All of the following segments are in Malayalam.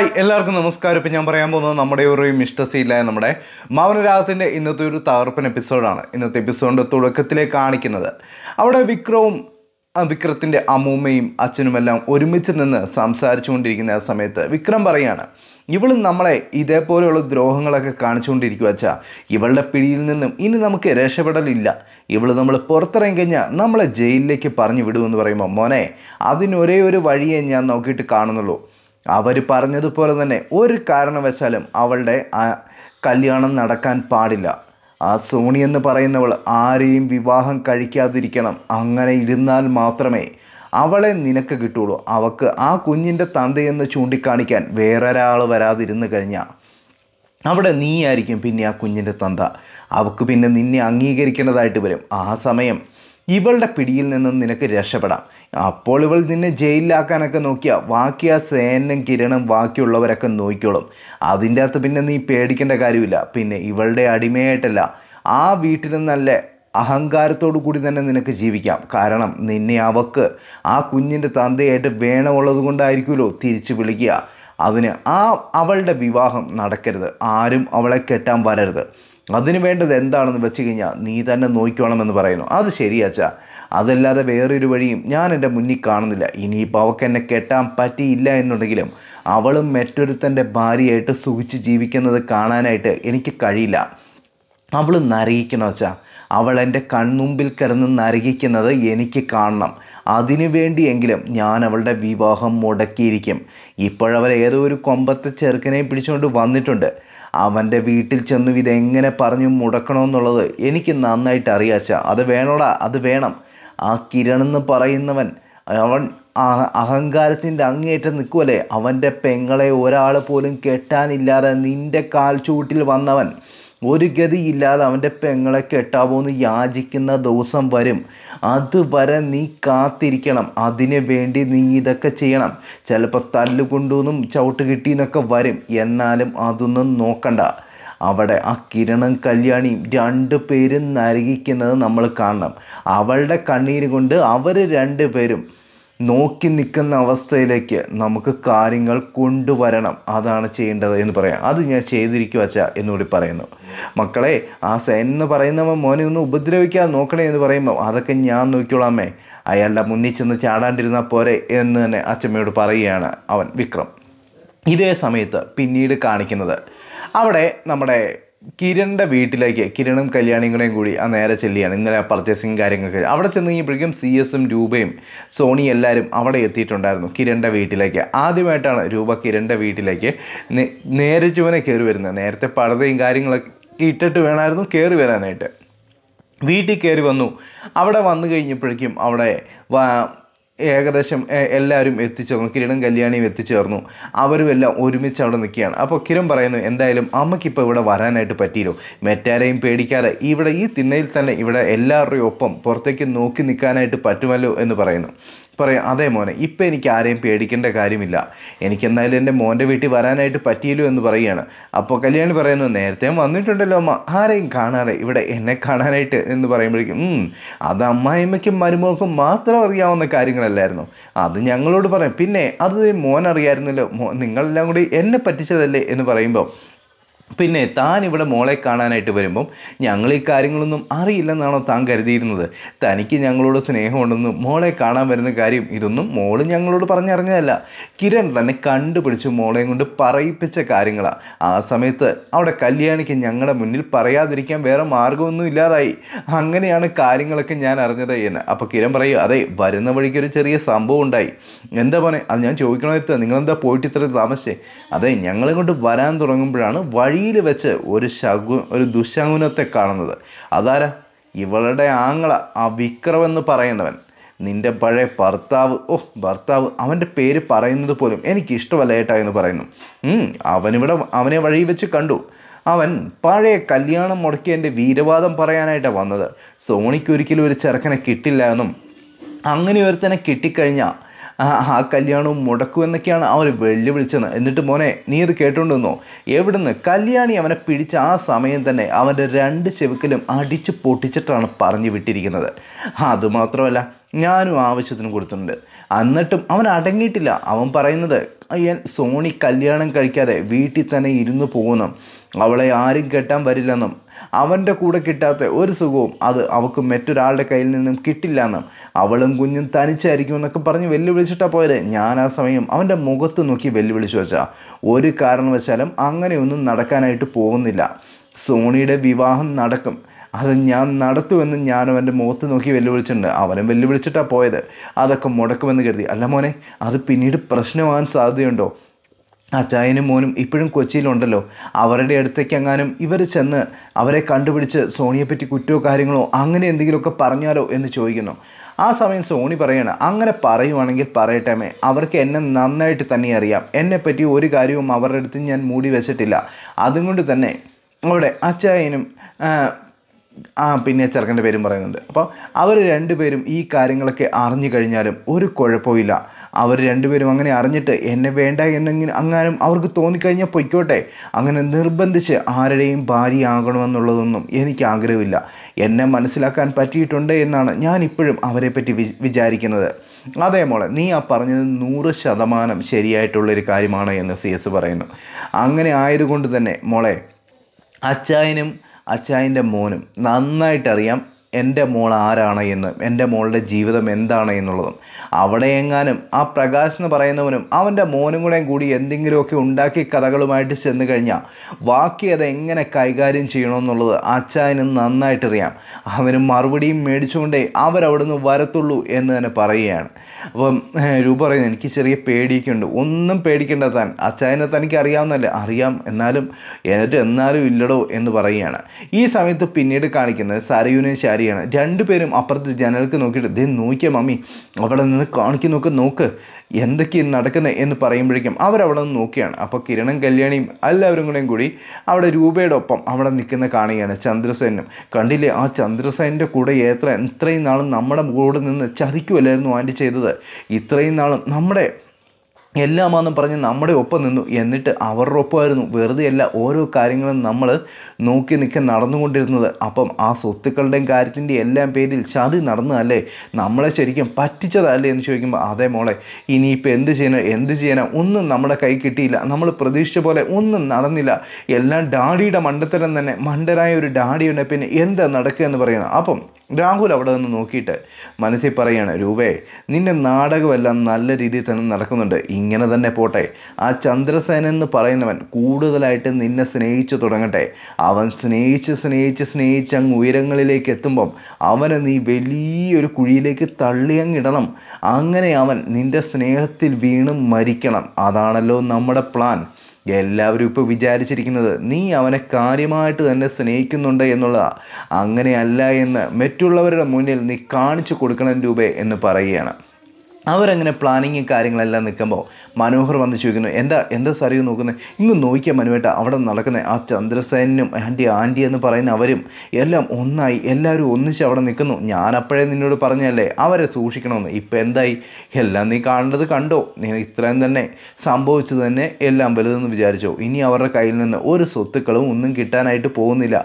ഹായ് എല്ലാവർക്കും നമസ്കാരം ഇപ്പം ഞാൻ പറയാൻ പോകുന്നത് നമ്മുടെ ഒരു മിഷ്ടസിയില്ലായ നമ്മുടെ മൗനരാഗത്തിൻ്റെ ഇന്നത്തെ ഒരു തകർപ്പൻ എപ്പിസോഡാണ് ഇന്നത്തെ എപ്പിസോഡിൻ്റെ തുടക്കത്തിലേ കാണിക്കുന്നത് അവിടെ വിക്രവും വിക്രത്തിൻ്റെ അമ്മൂമ്മയും അച്ഛനുമെല്ലാം ഒരുമിച്ച് നിന്ന് സംസാരിച്ചുകൊണ്ടിരിക്കുന്ന ആ സമയത്ത് വിക്രം പറയാണ് ഇവൾ നമ്മളെ ഇതേപോലെയുള്ള ദ്രോഹങ്ങളൊക്കെ കാണിച്ചുകൊണ്ടിരിക്കുക വെച്ചാൽ ഇവളുടെ പിടിയിൽ നിന്നും ഇനി നമുക്ക് രക്ഷപ്പെടലില്ല ഇവൾ നമ്മൾ പുറത്തിറങ്ങി കഴിഞ്ഞാൽ നമ്മളെ ജയിലിലേക്ക് പറഞ്ഞു വിടുമെന്ന് പറയുമ്പോൾ മോനെ അതിനൊരേ ഒരു വഴിയെ ഞാൻ നോക്കിയിട്ട് കാണുന്നുള്ളൂ അവർ പറഞ്ഞതുപോലെ തന്നെ ഒരു കാരണവശാലും അവളുടെ കല്യാണം നടക്കാൻ പാടില്ല ആ സോണി എന്ന് പറയുന്നവൾ ആരെയും വിവാഹം കഴിക്കാതിരിക്കണം അങ്ങനെ ഇരുന്നാൽ മാത്രമേ അവളെ നിനക്ക് കിട്ടുള്ളൂ അവക്ക് ആ കുഞ്ഞിൻ്റെ തന്തയെന്ന് ചൂണ്ടിക്കാണിക്കാൻ വേറൊരാൾ വരാതിരുന്നു കഴിഞ്ഞാൽ അവിടെ നീയായിരിക്കും പിന്നെ ആ കുഞ്ഞിൻ്റെ തന്ത അവക്ക് പിന്നെ നിന്നെ അംഗീകരിക്കേണ്ടതായിട്ട് വരും ആ സമയം ഇവളുടെ പിടിയിൽ നിന്നും നിനക്ക് രക്ഷപ്പെടാം അപ്പോൾ ഇവൾ നിന്നെ ജയിലിലാക്കാനൊക്കെ നോക്കിയാൽ ബാക്കി ആ സേനും കിരണും ബാക്കിയുള്ളവരൊക്കെ നോക്കിക്കോളും അതിൻ്റെ അകത്ത് പിന്നെ നീ പേടിക്കേണ്ട കാര്യമില്ല പിന്നെ ഇവളുടെ അടിമയായിട്ടല്ല ആ വീട്ടിൽ നിന്നല്ല അഹങ്കാരത്തോടു കൂടി തന്നെ നിനക്ക് ജീവിക്കാം കാരണം നിന്നെ അവക്ക് ആ കുഞ്ഞിൻ്റെ തന്തയായിട്ട് വേണമുള്ളത് കൊണ്ടായിരിക്കുമല്ലോ തിരിച്ചു വിളിക്കുക അതിന് ആ അവളുടെ വിവാഹം നടക്കരുത് ആരും അവളെ കെട്ടാൻ വരരുത് അതിന് വേണ്ടത് എന്താണെന്ന് വെച്ച് കഴിഞ്ഞാൽ നീ തന്നെ നോക്കിക്കോണമെന്ന് പറയുന്നു അത് ശരിയാച്ചാ അതല്ലാതെ വേറൊരു വഴിയും ഞാൻ എൻ്റെ മുന്നിൽ കാണുന്നില്ല ഇനിയിപ്പോൾ അവൾക്ക് എന്നെ കെട്ടാൻ പറ്റിയില്ല എന്നുണ്ടെങ്കിലും അവളും മറ്റൊരുത്തൻ്റെ ഭാര്യയായിട്ട് സുഖിച്ച് ജീവിക്കുന്നത് കാണാനായിട്ട് എനിക്ക് കഴിയില്ല അവൾ നരകിക്കണോ വെച്ചാൽ അവൾ എൻ്റെ കൺമുമ്പിൽ കിടന്ന് നരകിക്കുന്നത് എനിക്ക് കാണണം അതിനു വേണ്ടിയെങ്കിലും ഞാൻ അവളുടെ വിവാഹം മുടക്കിയിരിക്കും ഇപ്പോഴവർ ഏതോ ഒരു കൊമ്പത്തെ ചെറുക്കനെയും പിടിച്ചുകൊണ്ട് വന്നിട്ടുണ്ട് അവൻ്റെ വീട്ടിൽ ചെന്നും ഇതെങ്ങനെ പറഞ്ഞു മുടക്കണമെന്നുള്ളത് എനിക്ക് നന്നായിട്ട് അറിയാച്ച അത് വേണോടാ അത് വേണം ആ കിരൺ എന്ന് പറയുന്നവൻ അവൻ അഹങ്കാരത്തിൻ്റെ അങ്ങേറ്റം നിൽക്കുമല്ലേ അവൻ്റെ പെങ്ങളെ ഒരാൾ പോലും കെട്ടാനില്ലാതെ നിൻ്റെ ചൂട്ടിൽ വന്നവൻ ഒരു ഗതിയില്ലാതെ അവൻ്റെ പെങ്ങളെ കെട്ടാവോ എന്ന് യാചിക്കുന്ന ദിവസം വരും അതുവരെ നീ കാത്തിരിക്കണം അതിനു വേണ്ടി നീ ഇതൊക്കെ ചെയ്യണം ചിലപ്പോൾ തല്ലുകൊണ്ടുവന്നും ചവിട്ട് കിട്ടിയെന്നൊക്കെ വരും എന്നാലും അതൊന്നും നോക്കണ്ട അവിടെ ആ കിരണം കല്യാണിയും രണ്ടു പേരും നരകിക്കുന്നത് നമ്മൾ കാണണം അവളുടെ കണ്ണീര് കൊണ്ട് അവർ രണ്ടുപേരും നോക്കി നിൽക്കുന്ന അവസ്ഥയിലേക്ക് നമുക്ക് കാര്യങ്ങൾ കൊണ്ടുവരണം അതാണ് ചെയ്യേണ്ടത് എന്ന് പറയാം അത് ഞാൻ ചെയ്തിരിക്കുക അച്ഛ എന്നുകൂടി പറയുന്നു മക്കളെ ആ സേൻ എന്ന് പറയുന്നവൻ മോനെ ഒന്ന് ഉപദ്രവിക്കാൻ നോക്കണേ എന്ന് പറയുമ്പോൾ അതൊക്കെ ഞാൻ നോക്കിക്കോളാമേ അയാളുടെ മുന്നിൽ ചെന്ന് ചാടാണ്ടിരുന്നാൽ പോരെ എന്ന് തന്നെ അച്ഛമ്മയോട് പറയുകയാണ് അവൻ വിക്രം ഇതേ സമയത്ത് പിന്നീട് കാണിക്കുന്നത് അവിടെ നമ്മുടെ കിരണിൻ്റെ വീട്ടിലേക്ക് കിരണും കല്യാണികളെയും കൂടി ആ നേരെ ചെല്ലിയാണ് ഇന്നലെ ആ പർച്ചേസിങ് കാര്യങ്ങളൊക്കെ അവിടെ ചെന്ന് കഴിഞ്ഞപ്പോഴേക്കും സി എസും രൂപയും സോണി എല്ലാവരും അവിടെ എത്തിയിട്ടുണ്ടായിരുന്നു കിരണിൻ്റെ വീട്ടിലേക്ക് ആദ്യമായിട്ടാണ് രൂപ കിരണിൻ്റെ വീട്ടിലേക്ക് നേരെ ചുവനെ കയറി വരുന്നത് നേരത്തെ പഴതയും കാര്യങ്ങളൊക്കെ ഇട്ടിട്ട് വേണമായിരുന്നു കയറി വരാനായിട്ട് വീട്ടിൽ കയറി വന്നു അവിടെ വന്നു കഴിഞ്ഞപ്പോഴേക്കും അവിടെ ഏകദേശം എല്ലാവരും എത്തിച്ചേർന്നു കിരൺ കല്യാണിയും എത്തിച്ചേർന്നു അവരും എല്ലാം ഒരുമിച്ച് അവിടെ നിൽക്കുകയാണ് അപ്പോൾ കിരൺ പറയുന്നു എന്തായാലും അമ്മയ്ക്കിപ്പോൾ ഇവിടെ വരാനായിട്ട് പറ്റിയില്ലോ മറ്റാരെയും പേടിക്കാതെ ഇവിടെ ഈ തിണ്ണയിൽ തന്നെ ഇവിടെ എല്ലാവരുടെയും ഒപ്പം പുറത്തേക്ക് നോക്കി നിൽക്കാനായിട്ട് പറ്റുമല്ലോ എന്ന് പറയുന്നു പറയും അതെ മോനെ ഇപ്പം എനിക്ക് ആരെയും പേടിക്കേണ്ട കാര്യമില്ല എനിക്കെന്നായാലും എൻ്റെ മോൻ്റെ വീട്ടിൽ വരാനായിട്ട് പറ്റിയല്ലോ എന്ന് പറയുകയാണ് അപ്പോൾ കല്യാണി പറയുന്നു നേരത്തെ വന്നിട്ടുണ്ടല്ലോ അമ്മ ആരെയും കാണാതെ ഇവിടെ എന്നെ കാണാനായിട്ട് എന്ന് പറയുമ്പോഴേക്കും അത് അമ്മായിമ്മയ്ക്കും മരുമോൾക്കും മാത്രം അറിയാവുന്ന കാര്യങ്ങളല്ലായിരുന്നു അത് ഞങ്ങളോട് പറയാം പിന്നെ അത് മോൻ അറിയായിരുന്നല്ലോ മോൻ നിങ്ങളെല്ലാം കൂടി എന്നെ പറ്റിച്ചതല്ലേ എന്ന് പറയുമ്പോൾ പിന്നെ താൻ ഇവിടെ മോളെ കാണാനായിട്ട് വരുമ്പം ഞങ്ങൾ ഈ കാര്യങ്ങളൊന്നും അറിയില്ലെന്നാണോ താൻ കരുതിയിരുന്നത് തനിക്ക് ഞങ്ങളോട് സ്നേഹമുണ്ടെന്നും മോളെ കാണാൻ വരുന്ന കാര്യം ഇതൊന്നും മോള് ഞങ്ങളോട് പറഞ്ഞറിഞ്ഞതല്ല കിരൺ തന്നെ കണ്ടുപിടിച്ച് മോളെയും കൊണ്ട് പറയിപ്പിച്ച കാര്യങ്ങളാണ് ആ സമയത്ത് അവിടെ കല്യാണിക്ക് ഞങ്ങളുടെ മുന്നിൽ പറയാതിരിക്കാൻ വേറെ മാർഗമൊന്നും ഇല്ലാതായി അങ്ങനെയാണ് കാര്യങ്ങളൊക്കെ ഞാൻ അറിഞ്ഞത് എന്ന് അപ്പോൾ കിരൺ പറയും അതെ വരുന്ന വഴിക്ക് ഒരു ചെറിയ സംഭവം ഉണ്ടായി എന്താ പറയുക അത് ഞാൻ ചോദിക്കണമെടുത്ത് നിങ്ങളെന്താ പോയിട്ട് ഇത്ര താമസിച്ചേ അതെ ഞങ്ങളെ കൊണ്ട് വരാൻ തുടങ്ങുമ്പോഴാണ് വഴി വഴിയിൽ വെച്ച് ഒരു ശകു ഒരു ദുശകുനത്തെ കാണുന്നത് അതാരാ ഇവളുടെ ആങ്ങള ആ വിക്രമെന്ന് എന്ന് പറയുന്നവൻ നിൻ്റെ പഴയ ഭർത്താവ് ഓ ഭർത്താവ് അവൻ്റെ പേര് പറയുന്നത് പോലും എനിക്കിഷ്ടമല്ല ഏട്ടാ എന്ന് പറയുന്നു അവനിവിടെ അവനെ വഴി വെച്ച് കണ്ടു അവൻ പഴയ കല്യാണം മുടക്കി എൻ്റെ വീരവാദം പറയാനായിട്ടാണ് വന്നത് സോണിക്ക് ഒരിക്കലും ഒരു ചെറുക്കനെ കിട്ടില്ല എന്നും അങ്ങനെ ഒരുത്തനെ കിട്ടിക്കഴിഞ്ഞാൽ ആ കല്യാണവും മുടക്കും എന്നൊക്കെയാണ് അവർ വെല്ലുവിളിച്ചത് എന്നിട്ട് മോനെ നീ ഇത് കേട്ടോണ്ട് എവിടുന്ന് കല്യാണി അവനെ പിടിച്ച ആ സമയം തന്നെ അവൻ്റെ രണ്ട് ചെവിക്കലും അടിച്ചു പൊട്ടിച്ചിട്ടാണ് പറഞ്ഞു വിട്ടിരിക്കുന്നത് അതുമാത്രമല്ല ഞാനും ആവശ്യത്തിന് കൊടുത്തിട്ടുണ്ട് എന്നിട്ടും അവൻ അടങ്ങിയിട്ടില്ല അവൻ പറയുന്നത് അയ്യൻ സോണി കല്യാണം കഴിക്കാതെ വീട്ടിൽ തന്നെ ഇരുന്ന് പോകുന്നു അവളെ ആരും കെട്ടാൻ വരില്ലെന്നും അവൻ്റെ കൂടെ കിട്ടാത്ത ഒരു സുഖവും അത് അവൾക്ക് മറ്റൊരാളുടെ കയ്യിൽ നിന്നും കിട്ടില്ലെന്നും അവളും കുഞ്ഞും തനിച്ചായിരിക്കും എന്നൊക്കെ പറഞ്ഞ് വെല്ലുവിളിച്ചിട്ടാ പോയത് ഞാൻ ആ സമയം അവൻ്റെ മുഖത്ത് നോക്കി വെല്ലുവിളിച്ചു വെച്ചാൽ ഒരു കാരണവശാലും അങ്ങനെയൊന്നും നടക്കാനായിട്ട് പോകുന്നില്ല സോണിയുടെ വിവാഹം നടക്കും അത് ഞാൻ നടത്തുമെന്ന് ഞാനും അവൻ്റെ മുഖത്ത് നോക്കി വെല്ലുവിളിച്ചിട്ടുണ്ട് അവനും വെല്ലുവിളിച്ചിട്ടാണ് പോയത് അതൊക്കെ മുടക്കുമെന്ന് കരുതി അല്ല മോനെ അത് പിന്നീട് പ്രശ്നമാകാൻ സാധ്യതയുണ്ടോ അച്ചായനും മോനും ഇപ്പോഴും കൊച്ചിയിലുണ്ടല്ലോ അവരുടെ അടുത്തേക്ക് എങ്ങാനും ഇവർ ചെന്ന് അവരെ കണ്ടുപിടിച്ച് സോണിയെപ്പറ്റി കുറ്റോ കാര്യങ്ങളോ അങ്ങനെ എന്തെങ്കിലുമൊക്കെ പറഞ്ഞാലോ എന്ന് ചോദിക്കുന്നു ആ സമയം സോണി പറയാണ് അങ്ങനെ പറയുവാണെങ്കിൽ പറയട്ടമേ അവർക്ക് എന്നെ നന്നായിട്ട് തന്നെ അറിയാം എന്നെപ്പറ്റി ഒരു കാര്യവും അവരുടെ അടുത്ത് ഞാൻ മൂടി വെച്ചിട്ടില്ല അതുകൊണ്ട് തന്നെ അവിടെ അച്ചായനും ആ പിന്നെ ചെറുക്കൻ്റെ പേരും പറയുന്നുണ്ട് അപ്പോൾ അവർ രണ്ടുപേരും ഈ കാര്യങ്ങളൊക്കെ അറിഞ്ഞു കഴിഞ്ഞാലും ഒരു കുഴപ്പമില്ല അവർ രണ്ടുപേരും അങ്ങനെ അറിഞ്ഞിട്ട് എന്നെ വേണ്ട എന്നെങ്കിലും അങ്ങാനും അവർക്ക് തോന്നിക്കഴിഞ്ഞാൽ പൊയ്ക്കോട്ടെ അങ്ങനെ നിർബന്ധിച്ച് ആരുടെയും ഭാര്യയാകണമെന്നുള്ളതൊന്നും എനിക്ക് ആഗ്രഹമില്ല എന്നെ മനസ്സിലാക്കാൻ പറ്റിയിട്ടുണ്ട് എന്നാണ് ഞാൻ ഇപ്പോഴും അവരെപ്പറ്റി വി വിചാരിക്കുന്നത് അതേ നീ ആ പറഞ്ഞത് നൂറ് ശതമാനം ശരിയായിട്ടുള്ളൊരു കാര്യമാണ് എന്ന് സി എസ് പറയുന്നു അങ്ങനെ ആയതുകൊണ്ട് തന്നെ മോളെ അച്ചായനും അച്ചായൻ്റെ മോനും നന്നായിട്ടറിയാം എൻ്റെ മോൾ ആരാണ് എന്നും എൻ്റെ മോളുടെ ജീവിതം എന്താണ് എന്നുള്ളതും അവിടെ എങ്ങാനും ആ പ്രകാശ് എന്ന് പറയുന്നവനും അവൻ്റെ മോനും കൂടെയും കൂടി എന്തെങ്കിലുമൊക്കെ ഉണ്ടാക്കിയ കഥകളുമായിട്ട് ചെന്ന് കഴിഞ്ഞാൽ ബാക്കി അത് എങ്ങനെ കൈകാര്യം ചെയ്യണമെന്നുള്ളത് അച്ചായനും നന്നായിട്ടറിയാം അവന് മറുപടിയും മേടിച്ചുകൊണ്ടേ അവരവിടുന്ന് വരത്തുള്ളൂ എന്ന് തന്നെ പറയുകയാണ് അപ്പം രൂപ പറയുന്നത് എനിക്ക് ചെറിയ പേടിയൊക്കെ ഉണ്ട് ഒന്നും പേടിക്കേണ്ട താൻ അച്ചായനെ തനിക്ക് അറിയാവുന്നല്ലേ അറിയാം എന്നാലും എന്നിട്ട് എന്നാലും ഇല്ലടോ എന്ന് പറയുകയാണ് ഈ സമയത്ത് പിന്നീട് കാണിക്കുന്നത് സരയുവിനും ശാരി കാര്യമാണ് രണ്ടുപേരും അപ്പുറത്ത് ജനലക്ക് നോക്കിയിട്ട് ദേ നോക്കിയാൽ മമ്മി അവിടെ നിന്ന് കാണിക്കുന്നൊക്കെ നോക്ക് എന്തൊക്കെയാണ് നടക്കുന്നത് എന്ന് പറയുമ്പോഴേക്കും അവരവിടെ നിന്ന് നോക്കുകയാണ് അപ്പോൾ കിരണും കല്യാണിയും എല്ലാവരും കൂടെയും കൂടി അവിടെ രൂപയുടെ ഒപ്പം അവിടെ നിൽക്കുന്ന കാണുകയാണ് ചന്ദ്രസേനും കണ്ടില്ലേ ആ ചന്ദ്രസേൻ്റെ കൂടെ എത്ര ഇത്രയും നാളും നമ്മുടെ കൂടെ നിന്ന് ചതിക്കുമല്ലായിരുന്നു ആൻറ്റി ചെയ്തത് ഇത്രയും നാളും നമ്മുടെ എല്ലാമാണെന്നും പറഞ്ഞ് നമ്മുടെ ഒപ്പം നിന്നു എന്നിട്ട് അവരുടെ ഒപ്പമായിരുന്നു അല്ല ഓരോ കാര്യങ്ങളും നമ്മൾ നോക്കി നിൽക്കാൻ നടന്നുകൊണ്ടിരുന്നത് അപ്പം ആ സ്വത്തുക്കളുടെയും കാര്യത്തിൻ്റെ എല്ലാം പേരിൽ ചതി നടന്നതല്ലേ നമ്മളെ ശരിക്കും പറ്റിച്ചതല്ലേ എന്ന് ചോദിക്കുമ്പോൾ അതേ മോളെ ഇനിയിപ്പോൾ എന്ത് ചെയ്യണം എന്ത് ചെയ്യണം ഒന്നും നമ്മുടെ കൈ കിട്ടിയില്ല നമ്മൾ പ്രതീക്ഷിച്ച പോലെ ഒന്നും നടന്നില്ല എല്ലാം ഡാഡിയുടെ മണ്ടത്തരം തന്നെ മണ്ടനായ ഒരു ഡാഡിയുടെ പിന്നെ എന്താ നടക്കുക എന്ന് പറയണം അപ്പം രാഹുൽ അവിടെ നിന്ന് നോക്കിയിട്ട് മനസ്സിൽ പറയാണ് രൂപേ നിൻ്റെ നാടകമെല്ലാം നല്ല രീതിയിൽ തന്നെ നടക്കുന്നുണ്ട് ഇങ്ങനെ തന്നെ പോട്ടെ ആ ചന്ദ്രസേനൻ എന്ന് പറയുന്നവൻ കൂടുതലായിട്ട് നിന്നെ സ്നേഹിച്ചു തുടങ്ങട്ടെ അവൻ സ്നേഹിച്ച് സ്നേഹിച്ച് സ്നേഹിച്ച് അങ്ങ് ഉയരങ്ങളിലേക്ക് എത്തുമ്പം അവനെ നീ വലിയൊരു കുഴിയിലേക്ക് തള്ളിയങ്ങിടണം അങ്ങനെ അവൻ നിൻ്റെ സ്നേഹത്തിൽ വീണ് മരിക്കണം അതാണല്ലോ നമ്മുടെ പ്ലാൻ എല്ലാവരും ഇപ്പോൾ വിചാരിച്ചിരിക്കുന്നത് നീ അവനെ കാര്യമായിട്ട് തന്നെ സ്നേഹിക്കുന്നുണ്ട് എന്നുള്ളതാണ് അങ്ങനെയല്ല എന്ന് മറ്റുള്ളവരുടെ മുന്നിൽ നീ കാണിച്ചു കൊടുക്കണം രൂപേ എന്ന് പറയുകയാണ് അവരങ്ങനെ പ്ലാനിങ്ങും കാര്യങ്ങളെല്ലാം നിൽക്കുമ്പോൾ മനോഹർ വന്ന് ചോദിക്കുന്നു എന്താ എന്താ സാറിയോ നോക്കുന്നത് ഇങ്ങ് നോക്കിയാൽ മനുവേട്ട അവിടെ നടക്കുന്ന ആ ചന്ദ്രസേനും ആൻറ്റി ആൻറ്റി എന്ന് പറയുന്ന അവരും എല്ലാം ഒന്നായി എല്ലാവരും ഒന്നിച്ച് അവിടെ നിൽക്കുന്നു ഞാൻ അപ്പോഴേ നിന്നോട് പറഞ്ഞല്ലേ അവരെ സൂക്ഷിക്കണമെന്ന് ഇപ്പം എന്തായി എല്ലാം നീ കാണേണ്ടത് കണ്ടോ നീ ഇത്രയും തന്നെ സംഭവിച്ചത് തന്നെ എല്ലാം വലുതെന്ന് വിചാരിച്ചോ ഇനി അവരുടെ കയ്യിൽ നിന്ന് ഒരു സ്വത്തുക്കളും ഒന്നും കിട്ടാനായിട്ട് പോകുന്നില്ല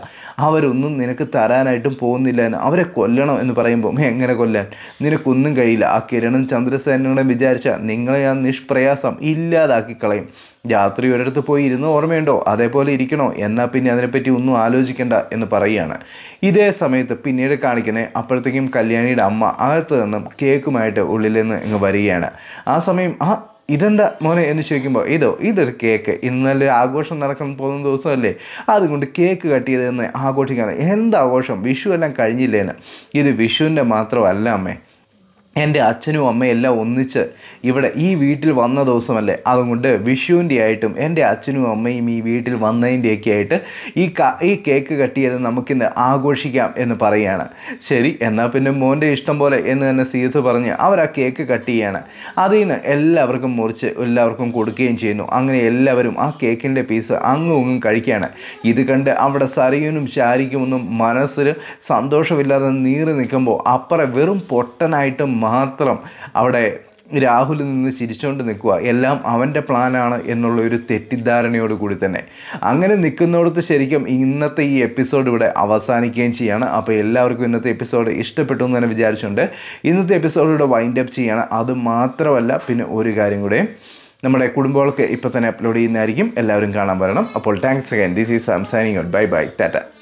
അവരൊന്നും നിനക്ക് തരാനായിട്ടും പോകുന്നില്ല എന്ന് അവരെ കൊല്ലണം എന്ന് പറയുമ്പോൾ എങ്ങനെ കൊല്ലാൻ നിനക്കൊന്നും കഴിയില്ല ആ കിരണം ചന്ദ്ര മന്ത്രിസേനകളും വിചാരിച്ചാൽ നിങ്ങളെ ഞാൻ നിഷ്പ്രയാസം ഇല്ലാതാക്കി കളയും രാത്രി ഒരിടത്ത് പോയി ഇരുന്ന് ഓർമ്മയുണ്ടോ അതേപോലെ ഇരിക്കണോ എന്നാൽ പിന്നെ അതിനെപ്പറ്റി ഒന്നും ആലോചിക്കേണ്ട എന്ന് പറയുകയാണ് ഇതേ സമയത്ത് പിന്നീട് കാണിക്കുന്നത് അപ്പോഴത്തേക്കും കല്യാണിയുടെ അമ്മ അകത്ത് നിന്നും കേക്കുമായിട്ട് ഉള്ളിൽ നിന്ന് ഇങ്ങ് വരികയാണ് ആ സമയം ആ ഇതെന്താ മോനെ എന്ന് ചോദിക്കുമ്പോൾ ഇതോ ഇതൊരു കേക്ക് ഇന്നലെ ആഘോഷം നടക്കാൻ പോകുന്ന ദിവസമല്ലേ അതുകൊണ്ട് കേക്ക് കട്ട് ചെയ്തതെന്ന് ആഘോഷിക്കാൻ എന്താഘോഷം വിഷു എല്ലാം കഴിഞ്ഞില്ലേന്ന് ഇത് വിഷുവിൻ്റെ മാത്രമല്ല അമ്മേ എൻ്റെ അച്ഛനും അമ്മയും എല്ലാം ഒന്നിച്ച് ഇവിടെ ഈ വീട്ടിൽ വന്ന ദിവസമല്ലേ അതുകൊണ്ട് വിഷുവിൻ്റെ ആയിട്ടും എൻ്റെ അച്ഛനും അമ്മയും ഈ വീട്ടിൽ വന്നതിൻ്റെയൊക്കെ ആയിട്ട് ഈ ക ഈ കേക്ക് കട്ടിയത് നമുക്കിന്ന് ആഘോഷിക്കാം എന്ന് പറയുകയാണ് ശരി എന്നാൽ പിന്നെ മോൻ്റെ ഇഷ്ടം പോലെ എന്ന് തന്നെ സി എസ് പറഞ്ഞ് അവർ ആ കേക്ക് കട്ട് ചെയ്യാണ് അതിൽ നിന്ന് എല്ലാവർക്കും മുറിച്ച് എല്ലാവർക്കും കൊടുക്കുകയും ചെയ്യുന്നു അങ്ങനെ എല്ലാവരും ആ കേക്കിൻ്റെ പീസ് അങ്ങും ഇങ്ങും കഴിക്കുകയാണ് ഇത് കണ്ട് അവിടെ സറിയനും ശാരിക്കുമൊന്നും മനസ്സിൽ സന്തോഷമില്ലാതെ നീറി നിൽക്കുമ്പോൾ അപ്പുറം വെറും പൊട്ടനായിട്ട് മാത്രം അവിടെ രാഹുൽ നിന്ന് ചിരിച്ചുകൊണ്ട് നിൽക്കുക എല്ലാം അവൻ്റെ പ്ലാനാണ് എന്നുള്ള ഒരു തെറ്റിദ്ധാരണയോട് കൂടി തന്നെ അങ്ങനെ നിൽക്കുന്നിടത്ത് ശരിക്കും ഇന്നത്തെ ഈ എപ്പിസോഡ് ഇവിടെ അവസാനിക്കുകയും ചെയ്യാണ് അപ്പോൾ എല്ലാവർക്കും ഇന്നത്തെ എപ്പിസോഡ് ഇഷ്ടപ്പെട്ടു എന്ന് തന്നെ വിചാരിച്ചുകൊണ്ട് ഇന്നത്തെ എപ്പിസോഡ് ഇവിടെ വൈൻഡ് അപ്പ് ചെയ്യാണ് അത് മാത്രമല്ല പിന്നെ ഒരു കാര്യം കൂടെ നമ്മുടെ കുടുംബങ്ങൾക്ക് ഇപ്പോൾ തന്നെ അപ്ലോഡ് ചെയ്യുന്നതായിരിക്കും എല്ലാവരും കാണാൻ വരണം അപ്പോൾ thanks again this is I'm signing out bye bye Tata